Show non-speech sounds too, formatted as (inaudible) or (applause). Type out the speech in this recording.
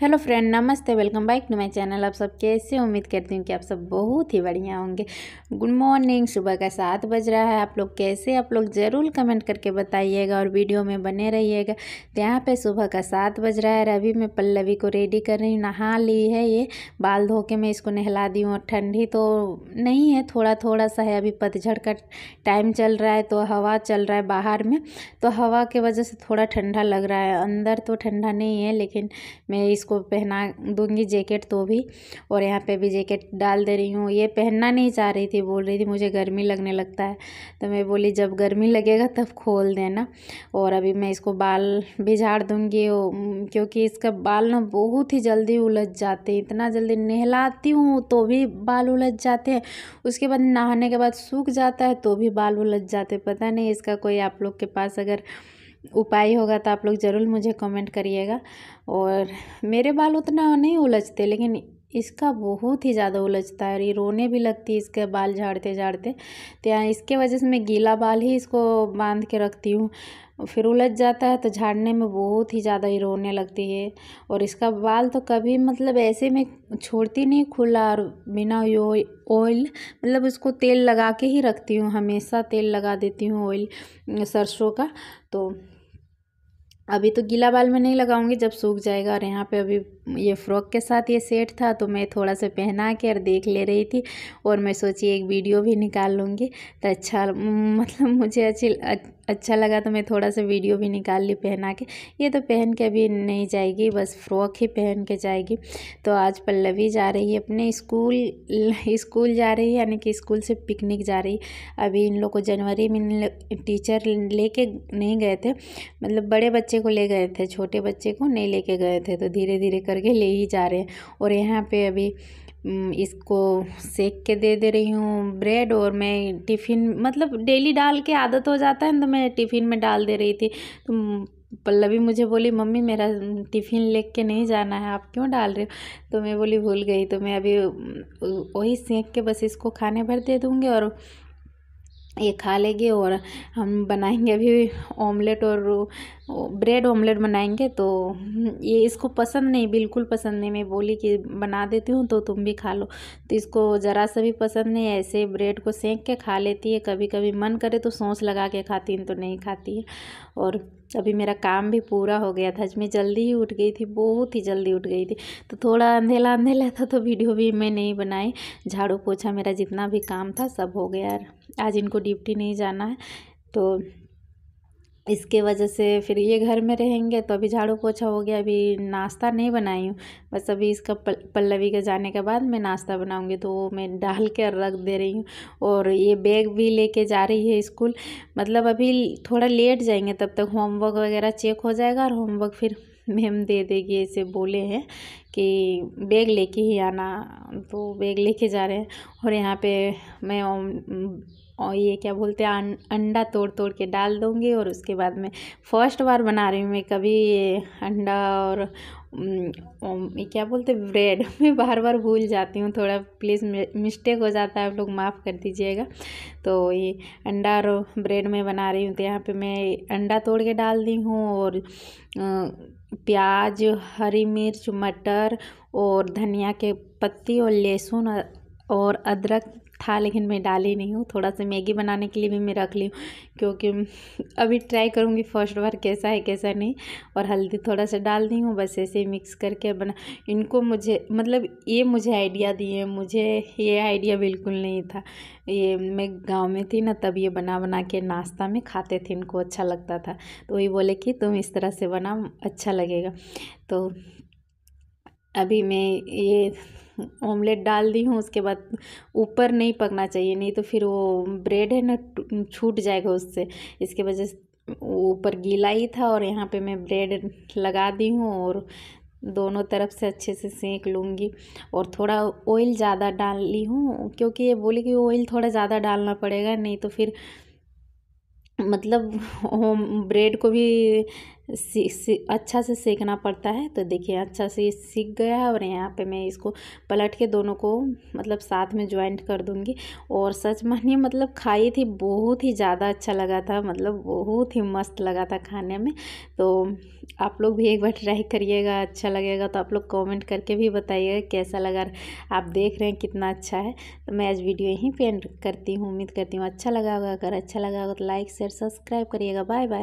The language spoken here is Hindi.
हेलो फ्रेंड नमस्ते welcome back to my channel आप सब कैसे उम्मीद करती हूँ कि आप सब बहुत ही बढ़िया होंगे गुड मॉर्निंग सुबह का सात बज रहा है आप लोग कैसे आप लोग ज़रूर कमेंट करके बताइएगा और वीडियो में बने रहिएगा तो यहाँ पे सुबह का सात बज रहा है अभी मैं पल्लवी को रेडी कर रही हूँ नहा ली है ये बाल धो के मैं इसको नहला दी हूँ और ठंडी तो नहीं है थोड़ा थोड़ा सा है अभी पतझड़ का टाइम चल रहा है तो हवा चल रहा है बाहर में तो हवा की वजह से थोड़ा ठंडा लग रहा है अंदर तो ठंडा नहीं है लेकिन मैं इस इसको पहना दूंगी जैकेट तो भी और यहाँ पे भी जैकेट डाल दे रही हूँ ये पहनना नहीं चाह रही थी बोल रही थी मुझे गर्मी लगने लगता है तो मैं बोली जब गर्मी लगेगा तब खोल देना और अभी मैं इसको बाल भी झाड़ दूँगी क्योंकि इसका बाल ना बहुत ही जल्दी उलझ जाते हैं इतना जल्दी नहलाती हूँ तो भी बाल उलझ जाते हैं उसके बाद नहाने के बाद सूख जाता है तो भी बाल उलझ जाते पता नहीं इसका कोई आप लोग के पास अगर उपाय होगा तो आप लोग ज़रूर मुझे कमेंट करिएगा और मेरे बाल उतना नहीं उलझते लेकिन इसका बहुत ही ज़्यादा उलझता है और ये रोने भी लगती है इसके बाल झाड़ते झाड़ते तो यहाँ इसके वजह से मैं गीला बाल ही इसको बांध के रखती हूँ फिर उलझ जाता है तो झाड़ने में बहुत ही ज़्यादा ही रोने लगती है और इसका बाल तो कभी मतलब ऐसे में छोड़ती नहीं खुला और बिना ऑयल मतलब उसको तेल लगा के ही रखती हूँ हमेशा तेल लगा देती हूँ ऑयल सरसों का तो अभी तो गीला बाल में नहीं लगाऊंगी जब सूख जाएगा और यहाँ पे अभी ये फ्रॉक के साथ ये सेट था तो मैं थोड़ा सा पहना के और देख ले रही थी और मैं सोची एक वीडियो भी निकाल लूँगी तो अच्छा मतलब मुझे अच्छी अच्छा लगा तो मैं थोड़ा सा वीडियो भी निकाल ली पहना के ये तो पहन के अभी नहीं जाएगी बस फ्रॉक ही पहन के जाएगी तो आज पल्लवी जा रही है अपने स्कूल स्कूल जा रही है यानी कि स्कूल से पिकनिक जा रही है अभी इन लोग को जनवरी में टीचर लेके नहीं गए थे मतलब बड़े बच्चे को ले गए थे छोटे बच्चे को नहीं लेके गए थे तो धीरे धीरे करके ले ही जा रहे हैं और यहाँ पर अभी इसको सेक के दे दे रही हूँ ब्रेड और मैं टिफ़िन मतलब डेली डाल के आदत हो जाता है तो मैं टिफ़िन में डाल दे रही थी तो पल्लवी मुझे बोली मम्मी मेरा टिफ़िन लेके नहीं जाना है आप क्यों डाल रहे हो तो मैं बोली भूल गई तो मैं अभी वही सेक के बस इसको खाने भर दे दूँगी और ये खा लेंगे और हम बनाएंगे अभी ऑमलेट और ब्रेड ऑमलेट बनाएंगे तो ये इसको पसंद नहीं बिल्कुल पसंद नहीं मैं बोली कि बना देती हूँ तो तुम भी खा लो तो इसको ज़रा सा भी पसंद नहीं ऐसे ब्रेड को सेंक के खा लेती है कभी कभी मन करे तो सौंस लगा के खाती है तो नहीं खाती है और अभी मेरा काम भी पूरा हो गया था मैं जल्दी ही उठ गई थी बहुत ही जल्दी उठ गई थी तो थोड़ा अंधेला अंधेला था तो वीडियो भी मैं नहीं बनाई झाड़ू पोछा मेरा जितना भी काम था सब हो गया आज इनको ड्यूटी नहीं जाना है तो इसके वजह से फिर ये घर में रहेंगे तो अभी झाड़ू पोछा हो गया अभी नाश्ता नहीं बनाई हूँ बस अभी इसका पल, पल्लवी के जाने के बाद मैं नाश्ता बनाऊँगी तो वो मैं डाल के रख दे रही हूँ और ये बैग भी लेके जा रही है स्कूल मतलब अभी थोड़ा लेट जाएंगे तब तक होमवर्क वगैरह चेक हो जाएगा और होमवर्क फिर मैम दे देगी ऐसे बोले हैं कि बैग लेके ही आना तो बैग लेके जा रहे हैं और यहाँ पे मैं और ये क्या बोलते हैं अं, अंडा तोड़ तोड़ के डाल दूँगी और उसके बाद में फर्स्ट बार बना रही हूँ मैं कभी ये अंडा और क्या बोलते ब्रेड (laughs) मैं बार बार भूल जाती हूँ थोड़ा प्लीज़ मिस्टेक हो जाता है आप लोग माफ़ कर दीजिएगा तो ये अंडा और ब्रेड में बना रही हूँ तो यहाँ पे मैं अंडा तोड़ के डाल दी हूँ और प्याज हरी मिर्च मटर और धनिया के पत्ती और लहसुन और अदरक था लेकिन मैं डाली नहीं हूँ थोड़ा सा मैगी बनाने के लिए भी मैं रख ली हूँ क्योंकि अभी ट्राई करूँगी फर्स्ट बार कैसा है कैसा नहीं और हल्दी थोड़ा सा डाल दी हूँ बस ऐसे मिक्स करके बना इनको मुझे मतलब ये मुझे आइडिया दिए मुझे ये आइडिया बिल्कुल नहीं था ये मैं गांव में थी ना तब ये बना बना के नाश्ता में खाते थे इनको अच्छा लगता था तो वही बोले कि तुम इस तरह से बना अच्छा लगेगा तो अभी मैं ये ऑमलेट डाल दी हूँ उसके बाद ऊपर नहीं पकना चाहिए नहीं तो फिर वो ब्रेड है ना छूट जाएगा उससे इसके वजह से ऊपर गीला ही था और यहाँ पे मैं ब्रेड लगा दी हूँ और दोनों तरफ से अच्छे से सेंक लूँगी और थोड़ा ऑयल ज़्यादा डाल ली हूँ क्योंकि ये बोले कि ऑयल थोड़ा ज़्यादा डालना पड़ेगा नहीं तो फिर मतलब (laughs) ब्रेड को भी अच्छा से सेकना पड़ता है तो देखिए अच्छा से ये सीख गया है और यहाँ पे मैं इसको पलट के दोनों को मतलब साथ में ज्वाइंट कर दूँगी और सच मानिए मतलब खाई थी बहुत ही ज़्यादा अच्छा लगा था मतलब बहुत ही मस्त लगा था खाने में तो आप लोग भी एक बार ट्राई करिएगा अच्छा लगेगा तो आप लोग कमेंट करके भी बताइएगा कैसा लगा आप देख रहे हैं कितना अच्छा है तो मैं आज वीडियो यहीं पर करती हूँ उम्मीद करती हूँ अच्छा लगा होगा अगर अच्छा लगा होगा तो लाइक शेयर सब्सक्राइब करिएगा बाय बाय